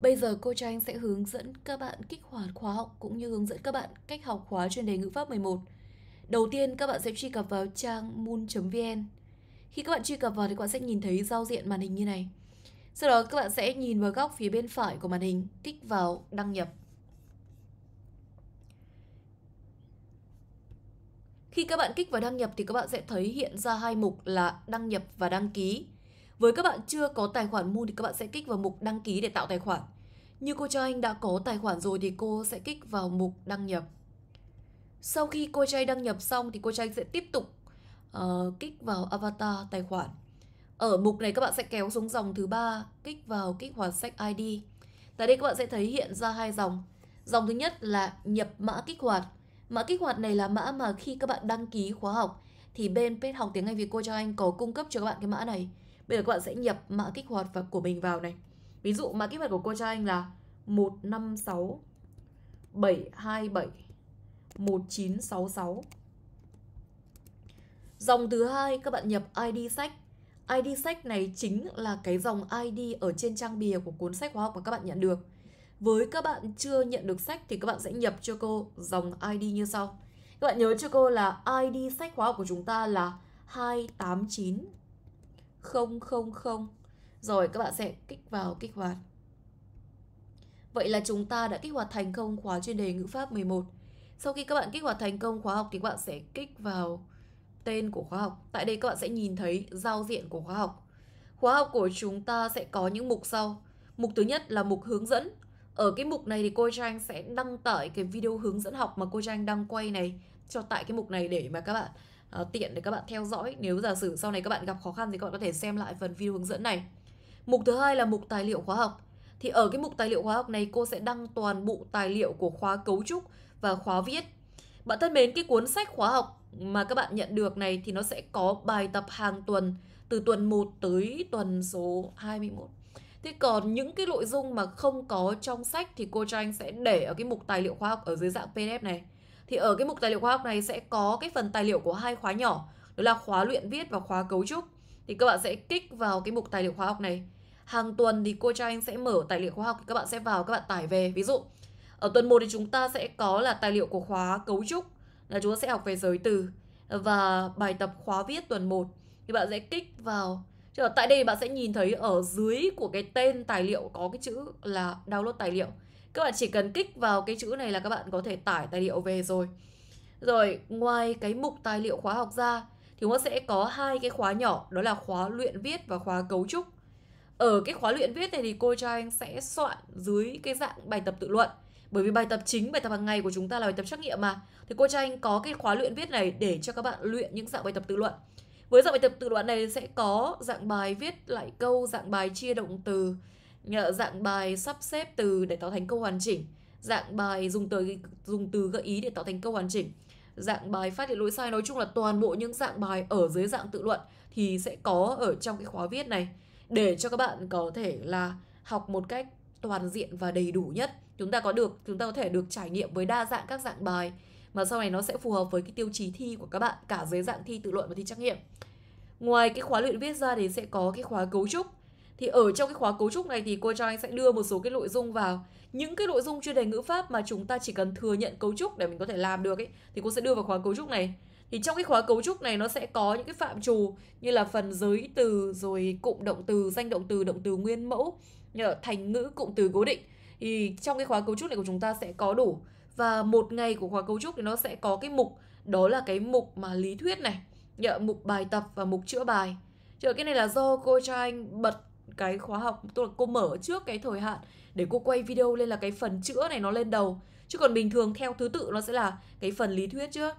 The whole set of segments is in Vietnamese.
Bây giờ cô Tranh sẽ hướng dẫn các bạn kích hoạt khóa học cũng như hướng dẫn các bạn cách học khóa chuyên đề ngữ pháp 11. Đầu tiên các bạn sẽ truy cập vào trang moon.vn. Khi các bạn truy cập vào thì các bạn sẽ nhìn thấy giao diện màn hình như này. Sau đó các bạn sẽ nhìn vào góc phía bên phải của màn hình, kích vào đăng nhập. Khi các bạn kích vào đăng nhập thì các bạn sẽ thấy hiện ra hai mục là đăng nhập và đăng ký. Với các bạn chưa có tài khoản Moon thì các bạn sẽ kích vào mục đăng ký để tạo tài khoản. Như cô cho anh đã có tài khoản rồi thì cô sẽ kích vào mục đăng nhập. Sau khi cô trai đăng nhập xong thì cô trai sẽ tiếp tục uh, kích vào avatar tài khoản. Ở mục này các bạn sẽ kéo xuống dòng thứ ba, kích vào kích hoạt sách ID. Tại đây các bạn sẽ thấy hiện ra hai dòng. Dòng thứ nhất là nhập mã kích hoạt. Mã kích hoạt này là mã mà khi các bạn đăng ký khóa học thì bên page học tiếng Anh Việt cô cho anh có cung cấp cho các bạn cái mã này. Bây giờ các bạn sẽ nhập mã kích hoạt và của mình vào này. Ví dụ mã kích hoạt của cô cho anh là 156 727 1966. Dòng thứ hai các bạn nhập ID sách. ID sách này chính là cái dòng ID ở trên trang bìa của cuốn sách khóa học mà các bạn nhận được. Với các bạn chưa nhận được sách thì các bạn sẽ nhập cho cô dòng ID như sau. Các bạn nhớ cho cô là ID sách khóa học của chúng ta là 289 không không không Rồi các bạn sẽ kích vào kích hoạt. Vậy là chúng ta đã kích hoạt thành công khóa chuyên đề ngữ pháp 11. Sau khi các bạn kích hoạt thành công khóa học thì các bạn sẽ kích vào tên của khóa học. Tại đây các bạn sẽ nhìn thấy giao diện của khóa học. Khóa học của chúng ta sẽ có những mục sau. Mục thứ nhất là mục hướng dẫn. Ở cái mục này thì cô Trang sẽ đăng tải cái video hướng dẫn học mà cô Trang đang quay này cho tại cái mục này để mà các bạn Ờ, tiện để các bạn theo dõi nếu giả sử sau này các bạn gặp khó khăn thì các bạn có thể xem lại phần video hướng dẫn này mục thứ hai là mục tài liệu khóa học thì ở cái mục tài liệu khóa học này cô sẽ đăng toàn bộ tài liệu của khóa cấu trúc và khóa viết bạn thân mến cái cuốn sách khóa học mà các bạn nhận được này thì nó sẽ có bài tập hàng tuần từ tuần 1 tới tuần số 21 Thế còn những cái nội dung mà không có trong sách thì cô cho anh sẽ để ở cái mục tài liệu khoa học ở dưới dạng PDF này. Thì ở cái mục tài liệu khoa học này sẽ có cái phần tài liệu của hai khóa nhỏ, đó là khóa luyện viết và khóa cấu trúc. Thì các bạn sẽ kích vào cái mục tài liệu khoa học này. Hàng tuần thì cô cho anh sẽ mở tài liệu khoa học, thì các bạn sẽ vào các bạn tải về. Ví dụ, ở tuần 1 thì chúng ta sẽ có là tài liệu của khóa cấu trúc là chúng ta sẽ học về giới từ và bài tập khóa viết tuần 1 thì bạn sẽ kích vào ở tại đây bạn sẽ nhìn thấy ở dưới của cái tên tài liệu có cái chữ là download tài liệu các bạn chỉ cần kích vào cái chữ này là các bạn có thể tải tài liệu về rồi. Rồi, ngoài cái mục tài liệu khóa học ra thì nó sẽ có hai cái khóa nhỏ, đó là khóa luyện viết và khóa cấu trúc. Ở cái khóa luyện viết này thì cô cho anh sẽ soạn dưới cái dạng bài tập tự luận. Bởi vì bài tập chính, bài tập hàng ngày của chúng ta là bài tập trắc nghiệm mà. Thì cô cho anh có cái khóa luyện viết này để cho các bạn luyện những dạng bài tập tự luận. Với dạng bài tập tự luận này sẽ có dạng bài viết lại câu, dạng bài chia động từ, nhờ dạng bài sắp xếp từ để tạo thành câu hoàn chỉnh dạng bài dùng từ dùng từ gợi ý để tạo thành câu hoàn chỉnh dạng bài phát hiện lỗi sai nói chung là toàn bộ những dạng bài ở dưới dạng tự luận thì sẽ có ở trong cái khóa viết này để cho các bạn có thể là học một cách toàn diện và đầy đủ nhất chúng ta có được chúng ta có thể được trải nghiệm với đa dạng các dạng bài mà sau này nó sẽ phù hợp với cái tiêu chí thi của các bạn cả dưới dạng thi tự luận và thi trắc nghiệm ngoài cái khóa luyện viết ra thì sẽ có cái khóa cấu trúc thì ở trong cái khóa cấu trúc này thì cô cho anh sẽ đưa một số cái nội dung vào những cái nội dung chuyên đề ngữ pháp mà chúng ta chỉ cần thừa nhận cấu trúc để mình có thể làm được ấy thì cô sẽ đưa vào khóa cấu trúc này thì trong cái khóa cấu trúc này nó sẽ có những cái phạm trù như là phần giới từ rồi cụm động từ danh động từ động từ nguyên mẫu như là thành ngữ cụm từ cố định thì trong cái khóa cấu trúc này của chúng ta sẽ có đủ và một ngày của khóa cấu trúc thì nó sẽ có cái mục đó là cái mục mà lý thuyết này như là mục bài tập và mục chữa bài Chờ cái này là do cô cho anh bật cái khóa học tôi là cô mở trước cái thời hạn để cô quay video lên là cái phần chữa này nó lên đầu chứ còn bình thường theo thứ tự nó sẽ là cái phần lý thuyết chưa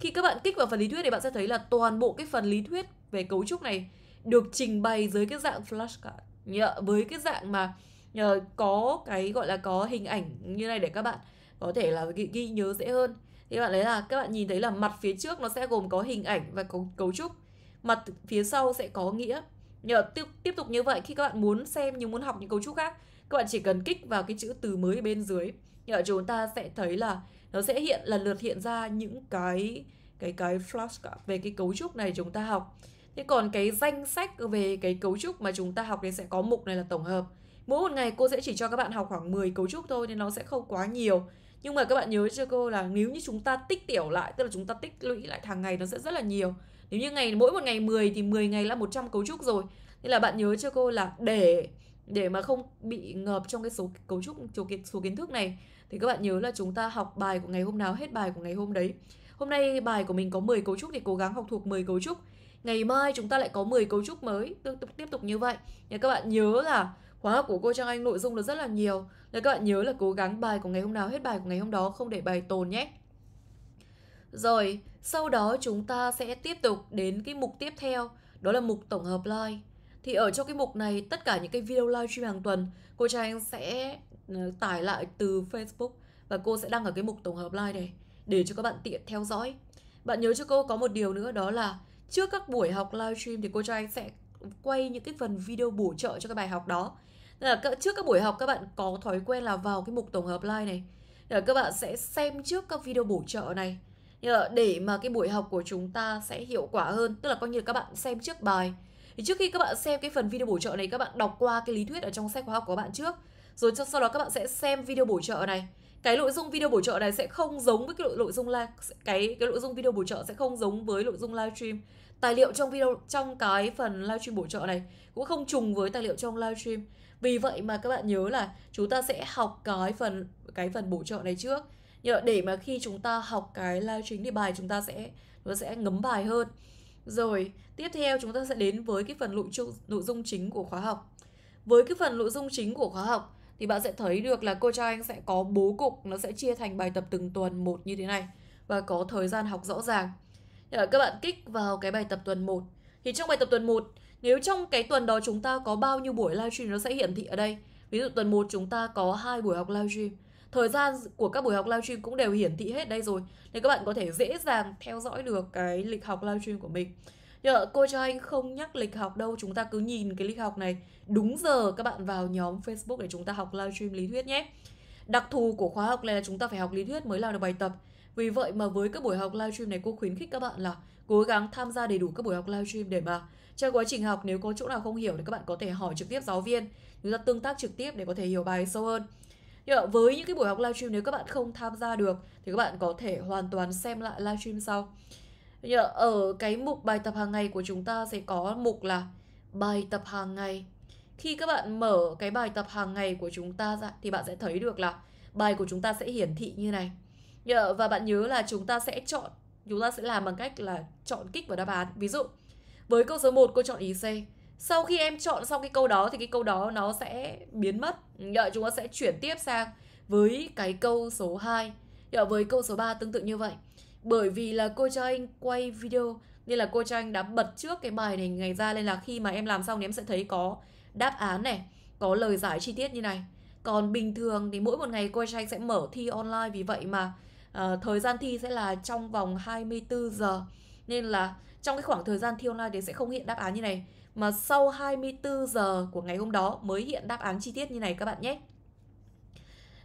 khi các bạn kích vào phần lý thuyết thì bạn sẽ thấy là toàn bộ cái phần lý thuyết về cấu trúc này được trình bày dưới cái dạng flashcard nhờ với cái dạng mà nhờ có cái gọi là có hình ảnh như này để các bạn có thể là ghi, ghi nhớ dễ hơn thì bạn lấy là các bạn nhìn thấy là mặt phía trước nó sẽ gồm có hình ảnh và cấu, cấu trúc mặt phía sau sẽ có nghĩa nhờ tiếp, tiếp tục như vậy khi các bạn muốn xem nhưng muốn học những cấu trúc khác các bạn chỉ cần kích vào cái chữ từ mới bên dưới nhờ chúng ta sẽ thấy là nó sẽ hiện lần lượt hiện ra những cái cái cái flash về cái cấu trúc này chúng ta học thế còn cái danh sách về cái cấu trúc mà chúng ta học thì sẽ có mục này là tổng hợp mỗi một ngày cô sẽ chỉ cho các bạn học khoảng 10 cấu trúc thôi nên nó sẽ không quá nhiều nhưng mà các bạn nhớ cho cô là nếu như chúng ta tích tiểu lại tức là chúng ta tích lũy lại hàng ngày nó sẽ rất là nhiều nếu như ngày mỗi một ngày 10 thì 10 ngày là 100 cấu trúc rồi nên là bạn nhớ cho cô là để để mà không bị ngợp trong cái số cấu trúc số, số kiến thức này thì các bạn nhớ là chúng ta học bài của ngày hôm nào hết bài của ngày hôm đấy hôm nay bài của mình có 10 cấu trúc thì cố gắng học thuộc 10 cấu trúc ngày mai chúng ta lại có 10 cấu trúc mới tiếp tục tiếp tục như vậy thì các bạn nhớ là khóa học của cô Trang Anh nội dung nó rất là nhiều nên các bạn nhớ là cố gắng bài của ngày hôm nào hết bài của ngày hôm đó không để bài tồn nhé rồi sau đó chúng ta sẽ tiếp tục đến cái mục tiếp theo, đó là mục tổng hợp like Thì ở trong cái mục này, tất cả những cái video live stream hàng tuần, cô Trang sẽ ờ, tải lại từ Facebook và cô sẽ đăng ở cái mục tổng hợp like này để cho các bạn tiện theo dõi. Bạn nhớ cho cô có một điều nữa đó là trước các buổi học live stream thì cô Trang sẽ quay những cái phần video bổ trợ cho cái bài học đó. là trước các buổi học các bạn có thói quen là vào cái mục tổng hợp like này. Là các bạn sẽ xem trước các video bổ trợ này để mà cái buổi học của chúng ta sẽ hiệu quả hơn tức là coi như là các bạn xem trước bài thì trước khi các bạn xem cái phần video bổ trợ này các bạn đọc qua cái lý thuyết ở trong sách khóa học của bạn trước rồi sau đó các bạn sẽ xem video bổ trợ này cái nội dung video bổ trợ này sẽ không giống với cái nội, nội dung live cái cái nội dung video bổ trợ sẽ không giống với nội dung livestream tài liệu trong video trong cái phần livestream bổ trợ này cũng không trùng với tài liệu trong livestream vì vậy mà các bạn nhớ là chúng ta sẽ học cái phần cái phần bổ trợ này trước nhưng mà để mà khi chúng ta học cái live chính thì bài chúng ta sẽ nó sẽ ngấm bài hơn rồi tiếp theo chúng ta sẽ đến với cái phần nội dung nội dung chính của khóa học với cái phần nội dung chính của khóa học thì bạn sẽ thấy được là cô cho anh sẽ có bố cục nó sẽ chia thành bài tập từng tuần một như thế này và có thời gian học rõ ràng là các bạn kích vào cái bài tập tuần 1 thì trong bài tập tuần 1 nếu trong cái tuần đó chúng ta có bao nhiêu buổi livestream nó sẽ hiển thị ở đây ví dụ tuần 1 chúng ta có hai buổi học livestream thời gian của các buổi học livestream cũng đều hiển thị hết đây rồi nên các bạn có thể dễ dàng theo dõi được cái lịch học livestream của mình Nhờ cô cho anh không nhắc lịch học đâu chúng ta cứ nhìn cái lịch học này đúng giờ các bạn vào nhóm facebook để chúng ta học livestream lý thuyết nhé đặc thù của khóa học này là chúng ta phải học lý thuyết mới làm được bài tập vì vậy mà với các buổi học livestream này cô khuyến khích các bạn là cố gắng tham gia đầy đủ các buổi học livestream để mà trong quá trình học nếu có chỗ nào không hiểu thì các bạn có thể hỏi trực tiếp giáo viên, chúng ta tương tác trực tiếp để có thể hiểu bài sâu hơn nhưng mà với những cái buổi học livestream nếu các bạn không tham gia được thì các bạn có thể hoàn toàn xem lại livestream sau nhưng mà ở cái mục bài tập hàng ngày của chúng ta sẽ có mục là bài tập hàng ngày khi các bạn mở cái bài tập hàng ngày của chúng ta ra thì bạn sẽ thấy được là bài của chúng ta sẽ hiển thị như này nhờ và bạn nhớ là chúng ta sẽ chọn chúng ta sẽ làm bằng cách là chọn kích vào đáp án ví dụ với câu số 1 cô chọn ý C sau khi em chọn xong cái câu đó thì cái câu đó nó sẽ biến mất Rồi chúng ta sẽ chuyển tiếp sang với cái câu số 2 Rồi với câu số 3 tương tự như vậy Bởi vì là cô cho anh quay video Nên là cô cho anh đã bật trước cái bài này ngày ra Nên là khi mà em làm xong thì em sẽ thấy có đáp án này Có lời giải chi tiết như này Còn bình thường thì mỗi một ngày cô cho anh sẽ mở thi online Vì vậy mà uh, thời gian thi sẽ là trong vòng 24 giờ Nên là trong cái khoảng thời gian thi online thì sẽ không hiện đáp án như này mà sau 24 giờ của ngày hôm đó mới hiện đáp án chi tiết như này các bạn nhé.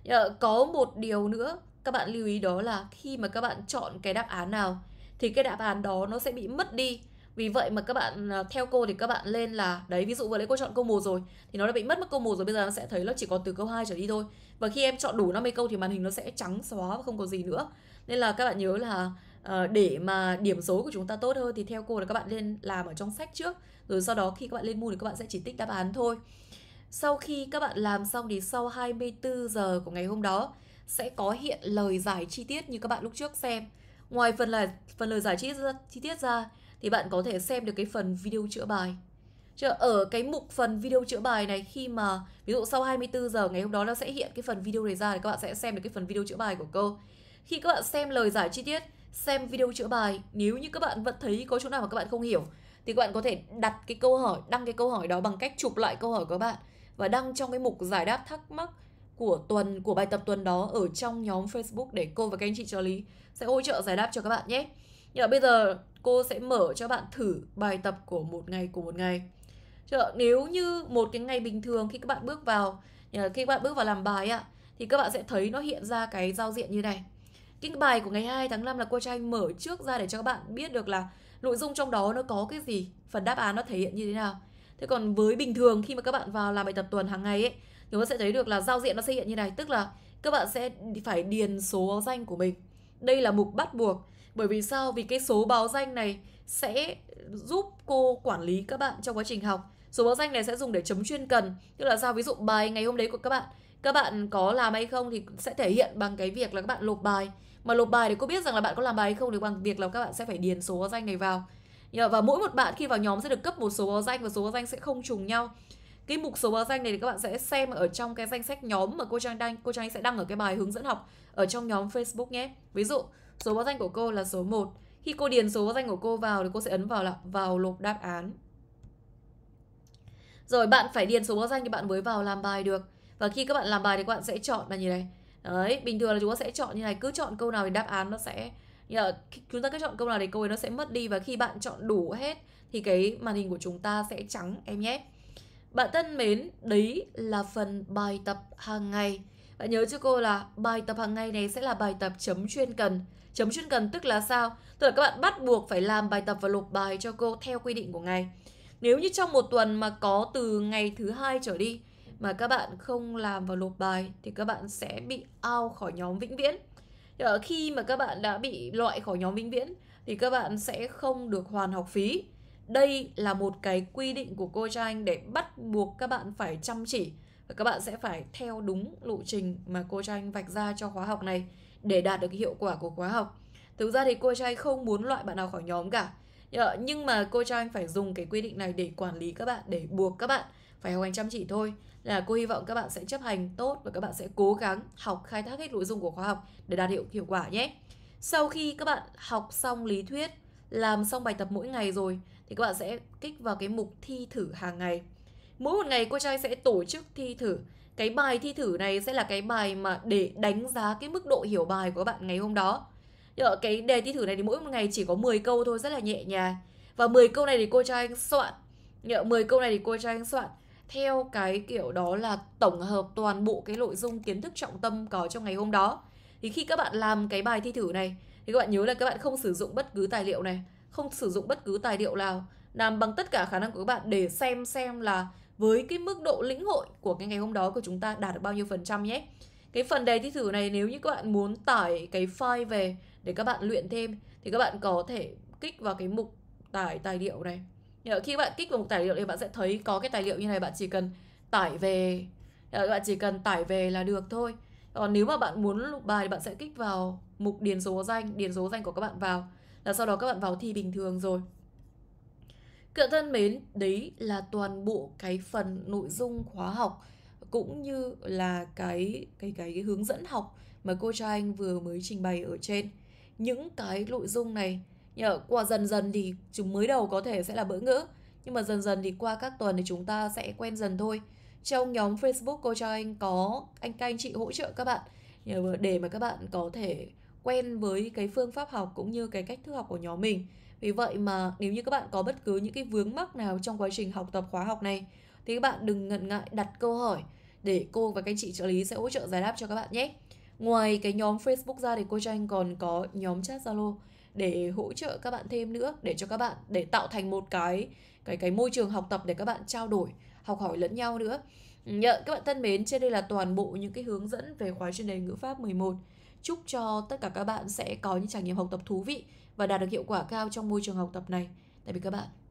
Dạ, có một điều nữa các bạn lưu ý đó là khi mà các bạn chọn cái đáp án nào thì cái đáp án đó nó sẽ bị mất đi vì vậy mà các bạn à, theo cô thì các bạn lên là đấy ví dụ vừa lấy cô chọn câu 1 rồi thì nó đã bị mất mất câu 1 rồi bây giờ nó sẽ thấy nó chỉ còn từ câu 2 trở đi thôi. Và khi em chọn đủ 50 câu thì màn hình nó sẽ trắng xóa và không có gì nữa. Nên là các bạn nhớ là ờ, để mà điểm số của chúng ta tốt hơn thì theo cô là các bạn nên làm ở trong sách trước rồi ừ, sau đó khi các bạn lên mua thì các bạn sẽ chỉ tích đáp án thôi sau khi các bạn làm xong thì sau 24 giờ của ngày hôm đó sẽ có hiện lời giải chi tiết như các bạn lúc trước xem ngoài phần là phần lời giải chi, chi tiết ra thì bạn có thể xem được cái phần video chữa bài Chứ ở cái mục phần video chữa bài này khi mà ví dụ sau 24 giờ ngày hôm đó nó sẽ hiện cái phần video này ra thì các bạn sẽ xem được cái phần video chữa bài của cô. Khi các bạn xem lời giải chi tiết, xem video chữa bài, nếu như các bạn vẫn thấy có chỗ nào mà các bạn không hiểu thì các bạn có thể đặt cái câu hỏi đăng cái câu hỏi đó bằng cách chụp lại câu hỏi của các bạn và đăng trong cái mục giải đáp thắc mắc của tuần của bài tập tuần đó ở trong nhóm Facebook để cô và các anh chị trợ lý sẽ hỗ trợ giải đáp cho các bạn nhé. Như là bây giờ cô sẽ mở cho bạn thử bài tập của một ngày của một ngày. Chợ, nếu như một cái ngày bình thường khi các bạn bước vào khi các bạn bước vào làm bài ạ thì các bạn sẽ thấy nó hiện ra cái giao diện như này. Kinh bài của ngày 2 tháng 5 là cô cho anh mở trước ra để cho các bạn biết được là nội dung trong đó nó có cái gì phần đáp án nó thể hiện như thế nào thế còn với bình thường khi mà các bạn vào làm bài tập tuần hàng ngày ấy chúng ta sẽ thấy được là giao diện nó sẽ hiện như này tức là các bạn sẽ phải điền số báo danh của mình đây là mục bắt buộc bởi vì sao vì cái số báo danh này sẽ giúp cô quản lý các bạn trong quá trình học số báo danh này sẽ dùng để chấm chuyên cần tức là sao ví dụ bài ngày hôm đấy của các bạn các bạn có làm hay không thì sẽ thể hiện bằng cái việc là các bạn lộp bài mà lột bài thì cô biết rằng là bạn có làm bài hay không được bằng việc là các bạn sẽ phải điền số báo danh này vào và mỗi một bạn khi vào nhóm sẽ được cấp một số báo danh và số báo danh sẽ không trùng nhau cái mục số báo danh này thì các bạn sẽ xem ở trong cái danh sách nhóm mà cô trang đăng cô trang sẽ đăng ở cái bài hướng dẫn học ở trong nhóm facebook nhé ví dụ số báo danh của cô là số 1 khi cô điền số báo danh của cô vào thì cô sẽ ấn vào là vào lục đáp án rồi bạn phải điền số báo danh thì bạn mới vào làm bài được và khi các bạn làm bài thì các bạn sẽ chọn là như này đấy bình thường là chúng ta sẽ chọn như này cứ chọn câu nào thì đáp án nó sẽ là chúng ta cứ chọn câu nào thì câu ấy nó sẽ mất đi và khi bạn chọn đủ hết thì cái màn hình của chúng ta sẽ trắng em nhé bạn thân mến đấy là phần bài tập hàng ngày bạn nhớ cho cô là bài tập hàng ngày này sẽ là bài tập chấm chuyên cần chấm chuyên cần tức là sao tức là các bạn bắt buộc phải làm bài tập và lục bài cho cô theo quy định của ngày nếu như trong một tuần mà có từ ngày thứ hai trở đi mà các bạn không làm vào nộp bài thì các bạn sẽ bị out khỏi nhóm vĩnh viễn ở khi mà các bạn đã bị loại khỏi nhóm vĩnh viễn thì các bạn sẽ không được hoàn học phí đây là một cái quy định của cô cho anh để bắt buộc các bạn phải chăm chỉ và các bạn sẽ phải theo đúng lộ trình mà cô cho anh vạch ra cho khóa học này để đạt được hiệu quả của khóa học thực ra thì cô cho anh không muốn loại bạn nào khỏi nhóm cả nhưng mà cô cho anh phải dùng cái quy định này để quản lý các bạn để buộc các bạn phải học hành chăm chỉ thôi là cô hy vọng các bạn sẽ chấp hành tốt và các bạn sẽ cố gắng học khai thác hết nội dung của khóa học để đạt hiệu hiệu quả nhé. Sau khi các bạn học xong lý thuyết, làm xong bài tập mỗi ngày rồi thì các bạn sẽ kích vào cái mục thi thử hàng ngày. Mỗi một ngày cô trai sẽ tổ chức thi thử. Cái bài thi thử này sẽ là cái bài mà để đánh giá cái mức độ hiểu bài của các bạn ngày hôm đó. Nhờ cái đề thi thử này thì mỗi một ngày chỉ có 10 câu thôi, rất là nhẹ nhàng. Và 10 câu này thì cô cho anh soạn. Nhờ 10 câu này thì cô cho anh soạn theo cái kiểu đó là tổng hợp toàn bộ cái nội dung kiến thức trọng tâm có trong ngày hôm đó thì khi các bạn làm cái bài thi thử này thì các bạn nhớ là các bạn không sử dụng bất cứ tài liệu này không sử dụng bất cứ tài liệu nào làm bằng tất cả khả năng của các bạn để xem xem là với cái mức độ lĩnh hội của cái ngày hôm đó của chúng ta đạt được bao nhiêu phần trăm nhé cái phần đề thi thử này nếu như các bạn muốn tải cái file về để các bạn luyện thêm thì các bạn có thể kích vào cái mục tải tài liệu này khi bạn kích vào một tài liệu thì bạn sẽ thấy có cái tài liệu như này bạn chỉ cần tải về ờ, bạn chỉ cần tải về là được thôi còn nếu mà bạn muốn lục bài thì bạn sẽ kích vào mục điền số danh điền số danh của các bạn vào là sau đó các bạn vào thi bình thường rồi Cựa thân mến, đấy là toàn bộ cái phần nội dung khóa học cũng như là cái cái cái, cái hướng dẫn học mà cô cho anh vừa mới trình bày ở trên. Những cái nội dung này nhưng mà qua dần dần thì chúng mới đầu có thể sẽ là bỡ ngỡ, nhưng mà dần dần thì qua các tuần thì chúng ta sẽ quen dần thôi. Trong nhóm Facebook cô cho anh có anh các anh chị hỗ trợ các bạn để mà các bạn có thể quen với cái phương pháp học cũng như cái cách thức học của nhóm mình. Vì vậy mà nếu như các bạn có bất cứ những cái vướng mắc nào trong quá trình học tập khóa học này thì các bạn đừng ngần ngại đặt câu hỏi để cô và các anh chị trợ lý sẽ hỗ trợ giải đáp cho các bạn nhé. Ngoài cái nhóm Facebook ra thì cô cho anh còn có nhóm chat Zalo để hỗ trợ các bạn thêm nữa để cho các bạn để tạo thành một cái cái cái môi trường học tập để các bạn trao đổi học hỏi lẫn nhau nữa Dạ, các bạn thân mến, trên đây là toàn bộ những cái hướng dẫn về khóa chuyên đề ngữ pháp 11. Chúc cho tất cả các bạn sẽ có những trải nghiệm học tập thú vị và đạt được hiệu quả cao trong môi trường học tập này. Tạm biệt các bạn.